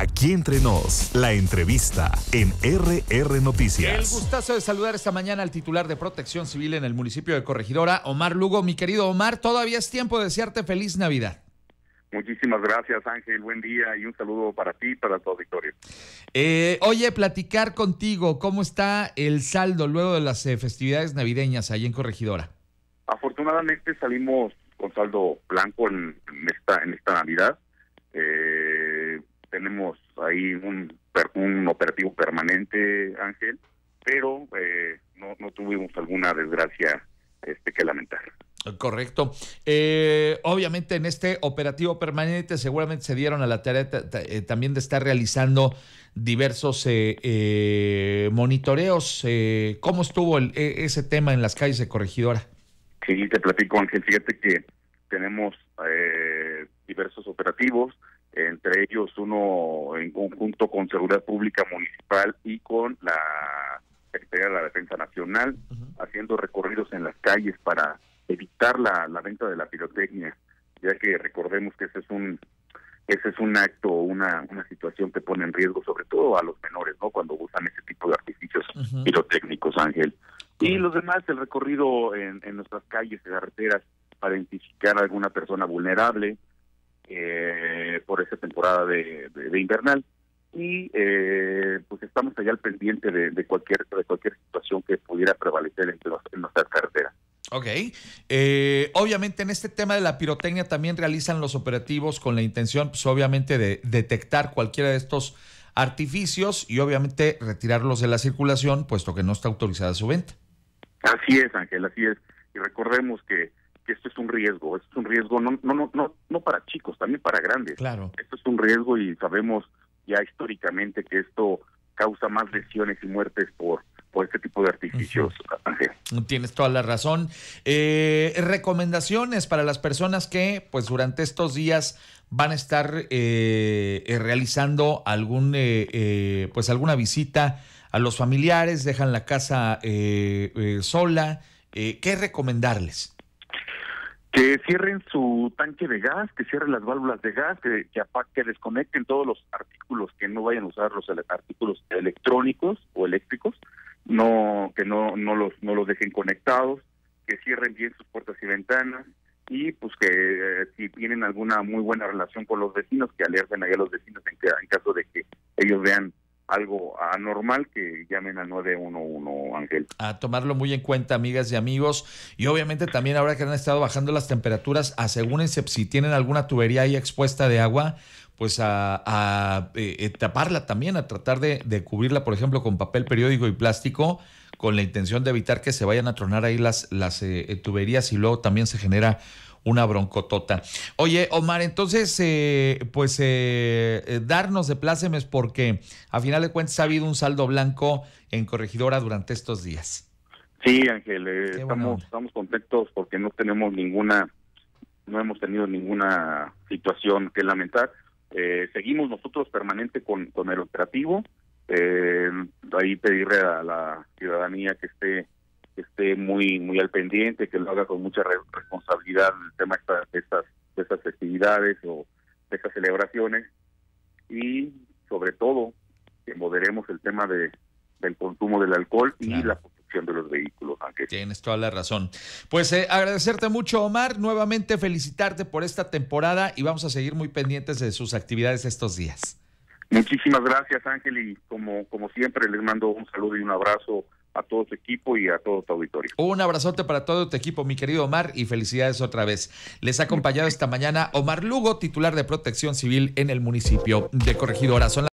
Aquí entre nos, la entrevista en RR Noticias. El gustazo de saludar esta mañana al titular de Protección Civil en el municipio de Corregidora, Omar Lugo. Mi querido Omar, todavía es tiempo de desearte feliz Navidad. Muchísimas gracias Ángel, buen día y un saludo para ti y para tu Victoria. Eh, oye, platicar contigo, ¿cómo está el saldo luego de las eh, festividades navideñas ahí en Corregidora? Afortunadamente salimos con saldo blanco en, esta, en esta Navidad. Eh, tenemos ahí un, un operativo permanente, Ángel, pero eh, no, no tuvimos alguna desgracia este, que lamentar. Correcto. Eh, obviamente en este operativo permanente seguramente se dieron a la tarea eh, también de estar realizando diversos monitoreos. ¿Cómo estuvo e, ese tema en las calles de Corregidora? Sí, te platico Ángel. Fíjate que tenemos diversos operativos entre ellos uno en conjunto con Seguridad Pública Municipal y con la Secretaría de la Defensa Nacional, haciendo recorridos en las calles para evitar la, la venta de la pirotecnia, ya que recordemos que ese es un ese es un acto, una, una situación que pone en riesgo sobre todo a los menores, ¿no? Cuando usan ese tipo de artificios pirotécnicos, Ángel. Y los demás, el recorrido en, en nuestras calles y carreteras para identificar a alguna persona vulnerable, eh, de, invernal y eh, pues estamos allá al pendiente de, cualquier de cualquier situación que pudiera prevalecer en, nuestra en Ok. Eh, obviamente en este tema de la pirotecnia también realizan los operativos con la intención, pues obviamente, de detectar cualquiera de estos artificios y obviamente retirarlos de la circulación, puesto que no está autorizada su venta. Así es, Ángel, así es. Y recordemos que esto es un riesgo, es un riesgo no no no no, para chicos, también para grandes. Claro. Esto es un riesgo y sabemos ya históricamente que esto causa más lesiones y muertes por este tipo de artificios. Tienes toda la razón. Eh, recomendaciones para las personas que, pues, durante estos días van a estar eh, eh, realizando algún, pues, alguna visita a los familiares, dejan la casa sola. ¿Qué recomendarles? que cierren su tanque de gas, que cierren las válvulas de gas, que, que, que desconecten todos los artículos que no vayan a usar los artículos electrónicos o eléctricos, no que no no los no los dejen conectados, que cierren bien sus puertas y ventanas y pues que eh, si tienen alguna muy buena relación con los vecinos que alerten a los vecinos en caso de que ellos vean algo anormal que llamen al 911, Ángel. A tomarlo muy en cuenta, amigas y amigos. Y obviamente también ahora que han estado bajando las temperaturas, asegúrense si tienen alguna tubería ahí expuesta de agua, pues a, eh, eh, taparla también, a tratar de, de, cubrirla, por ejemplo, con papel periódico y plástico, con la intención de evitar que se vayan a tronar ahí las, las eh, tuberías y luego también se genera una broncotota. Oye, Omar, entonces, eh, pues eh, eh, darnos de plácemes porque a final de cuentas ha habido un saldo blanco en Corregidora durante estos días. Sí, Ángel, estamos, estamos contentos porque no tenemos ninguna, no hemos tenido ninguna situación que lamentar. seguimos nosotros permanente con, con el operativo. ahí pedirle a la ciudadanía que esté que esté muy muy al pendiente, que lo haga con mucha responsabilidad el tema de estas, estas, festividades o de estas celebraciones y sobre todo que moderemos el tema de, del consumo del alcohol y la de los vehículos. Tienes toda la razón. Pues eh, agradecerte mucho, Omar, nuevamente felicitarte por esta temporada y vamos a seguir muy pendientes de sus actividades estos días. Muchísimas gracias, Ángel, y como, como siempre les mando un saludo y un abrazo a todo tu equipo y a todo tu auditorio. Un abrazote para todo tu equipo, mi querido Omar, y felicidades otra vez. Les ha acompañado esta mañana Omar Lugo, titular de Protección Civil en el municipio de Corregidora. Son